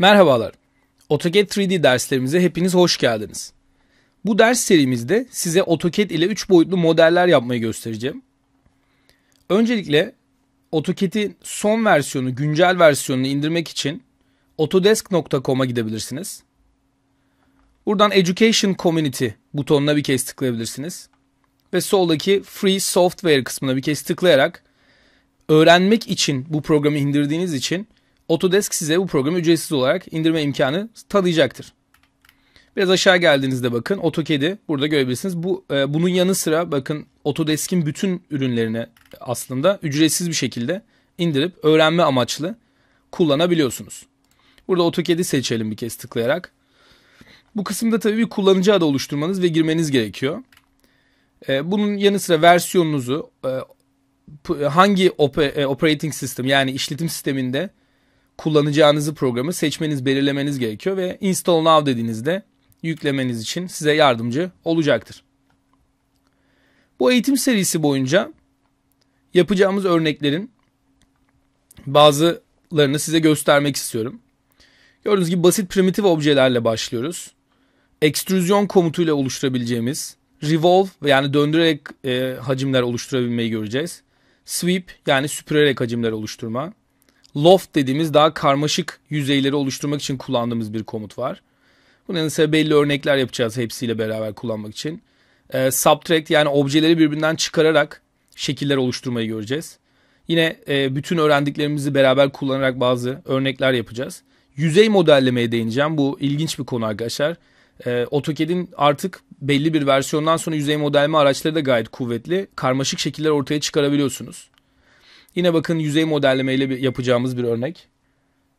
Merhabalar. AutoCAD 3D derslerimize hepiniz hoş geldiniz. Bu ders serimizde size AutoCAD ile 3 boyutlu modeller yapmayı göstereceğim. Öncelikle AutoCAD'in son versiyonu, güncel versiyonunu indirmek için autodesk.com'a gidebilirsiniz. Buradan Education Community butonuna bir kez tıklayabilirsiniz. Ve soldaki Free Software kısmına bir kez tıklayarak öğrenmek için bu programı indirdiğiniz için Autodesk size bu programı ücretsiz olarak indirme imkanı tanıyacaktır. Biraz aşağı geldiğinizde bakın AutoCAD'i burada görebilirsiniz. Bu e, bunun yanı sıra bakın Autodesk'in bütün ürünlerini aslında ücretsiz bir şekilde indirip öğrenme amaçlı kullanabiliyorsunuz. Burada AutoCAD'i seçelim bir kez tıklayarak. Bu kısımda tabii bir kullanıcı adı oluşturmanız ve girmeniz gerekiyor. E, bunun yanı sıra versiyonunuzu e, hangi e, operating system yani işletim sisteminde kullanacağınızı programı seçmeniz, belirlemeniz gerekiyor ve install now dediğinizde yüklemeniz için size yardımcı olacaktır. Bu eğitim serisi boyunca yapacağımız örneklerin bazılarını size göstermek istiyorum. Gördüğünüz gibi basit primitif objelerle başlıyoruz. Ekstrüzyon komutuyla oluşturabileceğimiz revolve yani döndürerek e, hacimler oluşturabilmeyi göreceğiz. Sweep yani süpürerek hacimler oluşturma loft dediğimiz daha karmaşık yüzeyleri oluşturmak için kullandığımız bir komut var. Bunun ise belli örnekler yapacağız hepsiyle beraber kullanmak için. E, subtract yani objeleri birbirinden çıkararak şekiller oluşturmayı göreceğiz. Yine e, bütün öğrendiklerimizi beraber kullanarak bazı örnekler yapacağız. Yüzey modellemeye değineceğim. Bu ilginç bir konu arkadaşlar. E, AutoCAD'in artık belli bir versiyondan sonra yüzey modelleme araçları da gayet kuvvetli. Karmaşık şekiller ortaya çıkarabiliyorsunuz. Yine bakın yüzey modellemeyle yapacağımız bir örnek.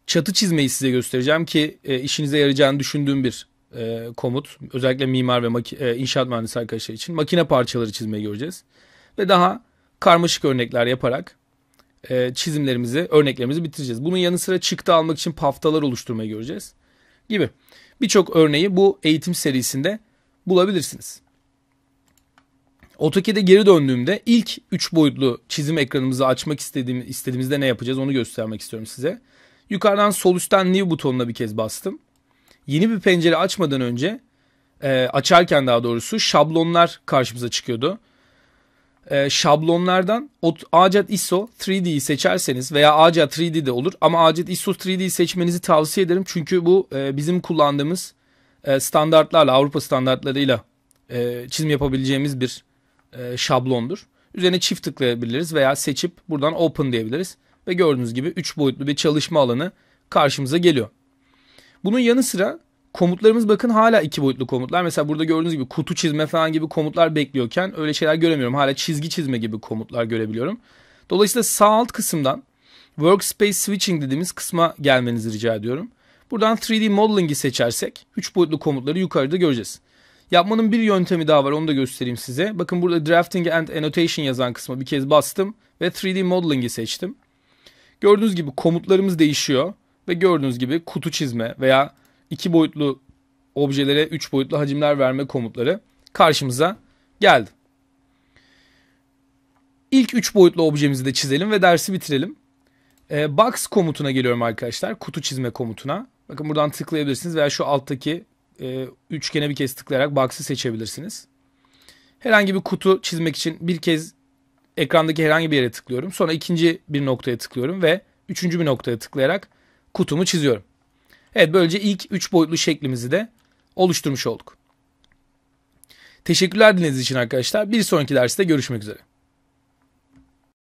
Çatı çizmeyi size göstereceğim ki e, işinize yarayacağını düşündüğüm bir e, komut. Özellikle mimar ve e, inşaat mühendisi arkadaşlar için makine parçaları çizmeyi göreceğiz. Ve daha karmaşık örnekler yaparak e, çizimlerimizi, örneklerimizi bitireceğiz. Bunun yanı sıra çıktı almak için paftalar oluşturmayı göreceğiz gibi. Birçok örneği bu eğitim serisinde bulabilirsiniz. AutoCAD'e geri döndüğümde ilk 3 boyutlu çizim ekranımızı açmak istediğim, istediğimizde ne yapacağız onu göstermek istiyorum size. Yukarıdan sol üstten New butonuna bir kez bastım. Yeni bir pencere açmadan önce e, açarken daha doğrusu şablonlar karşımıza çıkıyordu. E, şablonlardan Acad ISO 3D'yi seçerseniz veya Acad 3D de olur ama Acad ISO 3D'yi seçmenizi tavsiye ederim. Çünkü bu e, bizim kullandığımız e, standartlarla Avrupa standartlarıyla e, çizim yapabileceğimiz bir e, şablondur. Üzerine çift tıklayabiliriz veya seçip buradan open diyebiliriz. Ve gördüğünüz gibi 3 boyutlu bir çalışma alanı karşımıza geliyor. Bunun yanı sıra komutlarımız bakın hala 2 boyutlu komutlar. Mesela burada gördüğünüz gibi kutu çizme falan gibi komutlar bekliyorken öyle şeyler göremiyorum. Hala çizgi çizme gibi komutlar görebiliyorum. Dolayısıyla sağ alt kısımdan Workspace Switching dediğimiz kısma gelmenizi rica ediyorum. Buradan 3D Modeling'i seçersek 3 boyutlu komutları yukarıda göreceğiz. Yapmanın bir yöntemi daha var onu da göstereyim size. Bakın burada Drafting and Annotation yazan kısma bir kez bastım ve 3D Modeling'i seçtim. Gördüğünüz gibi komutlarımız değişiyor ve gördüğünüz gibi kutu çizme veya iki boyutlu objelere üç boyutlu hacimler verme komutları karşımıza geldi. İlk üç boyutlu objemizi de çizelim ve dersi bitirelim. Ee, box komutuna geliyorum arkadaşlar. Kutu çizme komutuna. Bakın buradan tıklayabilirsiniz veya şu alttaki e, üçgene bir kez tıklayarak box'ı seçebilirsiniz. Herhangi bir kutu çizmek için bir kez ekrandaki herhangi bir yere tıklıyorum. Sonra ikinci bir noktaya tıklıyorum ve üçüncü bir noktaya tıklayarak kutumu çiziyorum. Evet böylece ilk üç boyutlu şeklimizi de oluşturmuş olduk. Teşekkürler dinlediğiniz için arkadaşlar. Bir sonraki derste görüşmek üzere.